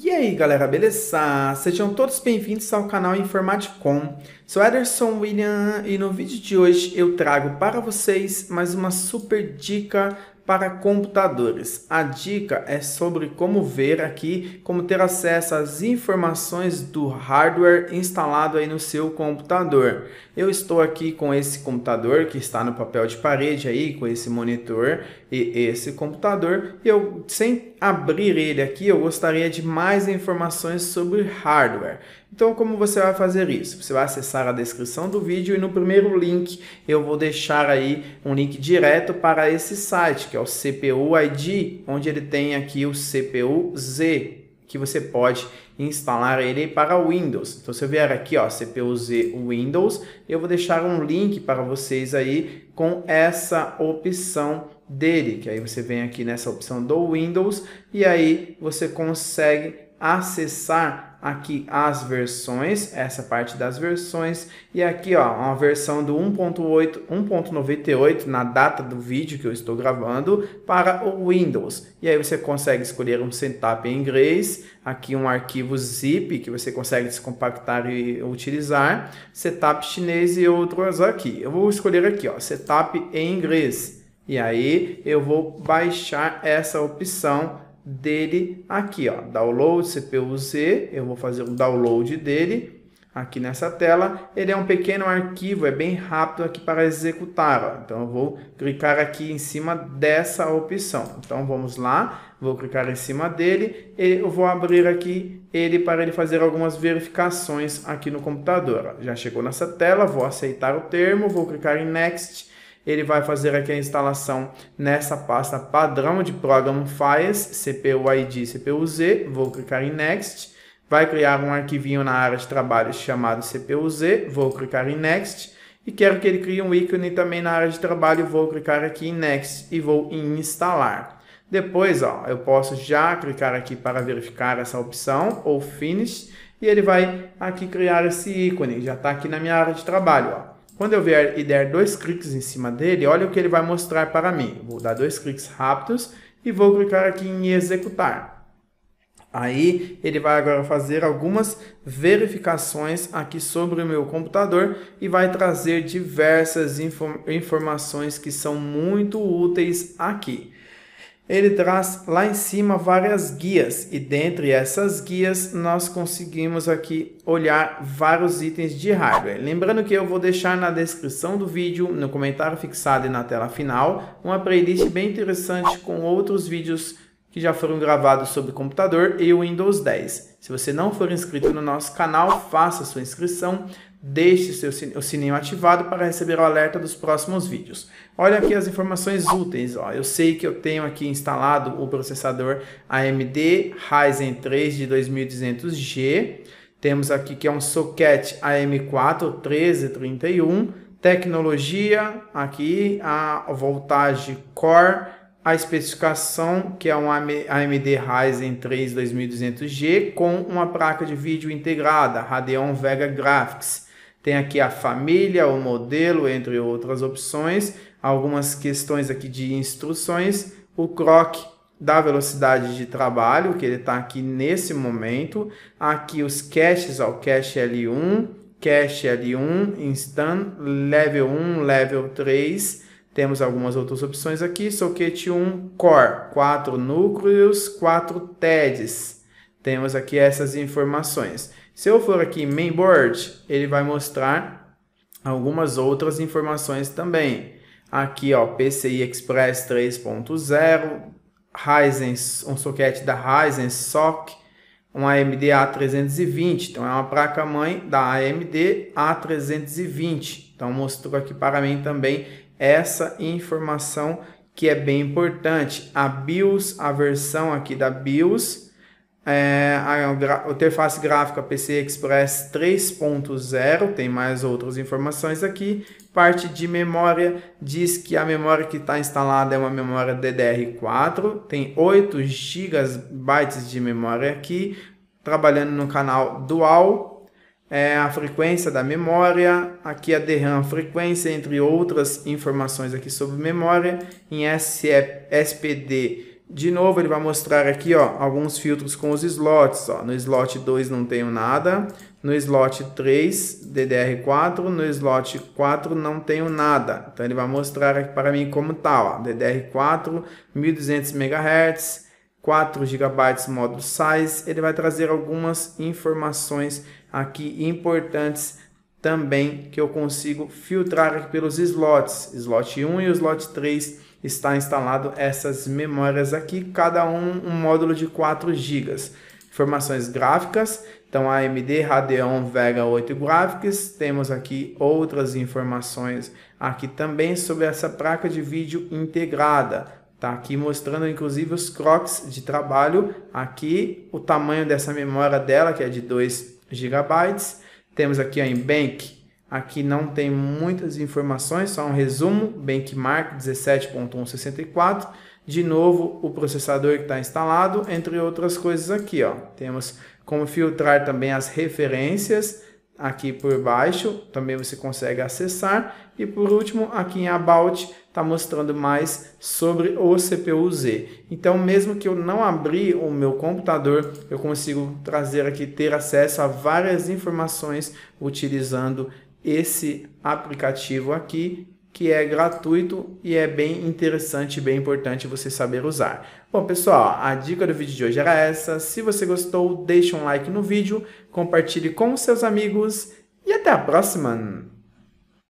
E aí galera, beleza? Sejam todos bem-vindos ao canal Informaticom. Sou Ederson William e no vídeo de hoje eu trago para vocês mais uma super dica para computadores. A dica é sobre como ver aqui, como ter acesso às informações do hardware instalado aí no seu computador. Eu estou aqui com esse computador que está no papel de parede aí, com esse monitor e esse computador. E eu, sem abrir ele aqui, eu gostaria de mais informações sobre hardware. Então, como você vai fazer isso? Você vai acessar a descrição do vídeo e no primeiro link eu vou deixar aí um link direto para esse site, que é o CPU ID, onde ele tem aqui o CPU Z, que você pode instalar ele para Windows. Então, se eu vier aqui, ó, CPU Z Windows, eu vou deixar um link para vocês aí com essa opção dele, que aí você vem aqui nessa opção do Windows e aí você consegue acessar aqui as versões, essa parte das versões, e aqui ó, uma versão do 1.8, 1.98 na data do vídeo que eu estou gravando para o Windows. E aí você consegue escolher um setup em inglês, aqui um arquivo zip que você consegue descompactar e utilizar, setup chinês e outros aqui. Eu vou escolher aqui, ó, setup em inglês. E aí eu vou baixar essa opção dele aqui, ó, download cpu-z, eu vou fazer o download dele aqui nessa tela. Ele é um pequeno arquivo, é bem rápido aqui para executar, ó. Então eu vou clicar aqui em cima dessa opção. Então vamos lá, vou clicar em cima dele e eu vou abrir aqui ele para ele fazer algumas verificações aqui no computador. Ó. Já chegou nessa tela, vou aceitar o termo, vou clicar em next ele vai fazer aqui a instalação nessa pasta padrão de Program Files, CPU ID, CPU Z, vou clicar em Next, vai criar um arquivinho na área de trabalho chamado CPU Z, vou clicar em Next, e quero que ele crie um ícone também na área de trabalho, vou clicar aqui em Next e vou em Instalar. Depois, ó, eu posso já clicar aqui para verificar essa opção, ou Finish, e ele vai aqui criar esse ícone, já está aqui na minha área de trabalho. Ó. Quando eu vier e der dois cliques em cima dele, olha o que ele vai mostrar para mim. Vou dar dois cliques rápidos e vou clicar aqui em executar. Aí ele vai agora fazer algumas verificações aqui sobre o meu computador e vai trazer diversas inform informações que são muito úteis aqui ele traz lá em cima várias guias e dentre essas guias nós conseguimos aqui olhar vários itens de hardware. Lembrando que eu vou deixar na descrição do vídeo, no comentário fixado e na tela final, uma playlist bem interessante com outros vídeos que já foram gravados sobre computador e o Windows 10. Se você não for inscrito no nosso canal, faça sua inscrição, deixe seu o sininho ativado para receber o alerta dos próximos vídeos. Olha aqui as informações úteis. Ó. Eu sei que eu tenho aqui instalado o processador AMD Ryzen 3 de 2200G. Temos aqui que é um socket AM4 1331. Tecnologia, aqui a voltagem Core a especificação, que é um AMD Ryzen 3 2200G com uma placa de vídeo integrada, Radeon Vega Graphics. Tem aqui a família, o modelo, entre outras opções, algumas questões aqui de instruções, o clock da velocidade de trabalho, que ele está aqui nesse momento, aqui os caches, ó, o cache L1, cache L1, instant, level 1, level 3, temos algumas outras opções aqui, socket 1 core, 4 núcleos, 4 TEDs. Temos aqui essas informações. Se eu for aqui em mainboard, ele vai mostrar algumas outras informações também. Aqui, ó, PCI Express 3.0, Ryzen, um socket da Ryzen SOC, um AMD A320. Então, é uma placa-mãe da AMD A320. Então, mostrou aqui para mim também essa informação que é bem importante. A BIOS, a versão aqui da BIOS, é, a, a interface gráfica PCI Express 3.0, tem mais outras informações aqui. Parte de memória diz que a memória que está instalada é uma memória DDR4, tem 8 GB de memória aqui, trabalhando no canal dual é a frequência da memória, aqui é a DRAM, frequência, entre outras informações aqui sobre memória. Em SPD, é de novo, ele vai mostrar aqui ó, alguns filtros com os slots. Ó. No slot 2 não tenho nada, no slot 3, DDR4, no slot 4 não tenho nada. Então ele vai mostrar aqui para mim como está. DDR4, 1200 MHz, 4 GB módulo size, ele vai trazer algumas informações aqui importantes também que eu consigo filtrar aqui pelos slots. Slot 1 e o slot 3 está instalado essas memórias aqui, cada um um módulo de 4 GB. Informações gráficas, então AMD Radeon Vega 8 Graphics, temos aqui outras informações aqui também sobre essa placa de vídeo integrada. Tá aqui mostrando inclusive os crocs de trabalho, aqui o tamanho dessa memória dela que é de 2 gigabytes. Temos aqui a Embank, aqui não tem muitas informações, só um resumo, benchmark 17.164. De novo, o processador que está instalado, entre outras coisas aqui. Ó. Temos como filtrar também as referências aqui por baixo, também você consegue acessar. E por último, aqui em About, está mostrando mais sobre o CPU-Z. Então, mesmo que eu não abri o meu computador, eu consigo trazer aqui, ter acesso a várias informações utilizando esse aplicativo aqui, que é gratuito e é bem interessante, bem importante você saber usar. Bom, pessoal, a dica do vídeo de hoje era essa. Se você gostou, deixe um like no vídeo, compartilhe com seus amigos e até a próxima!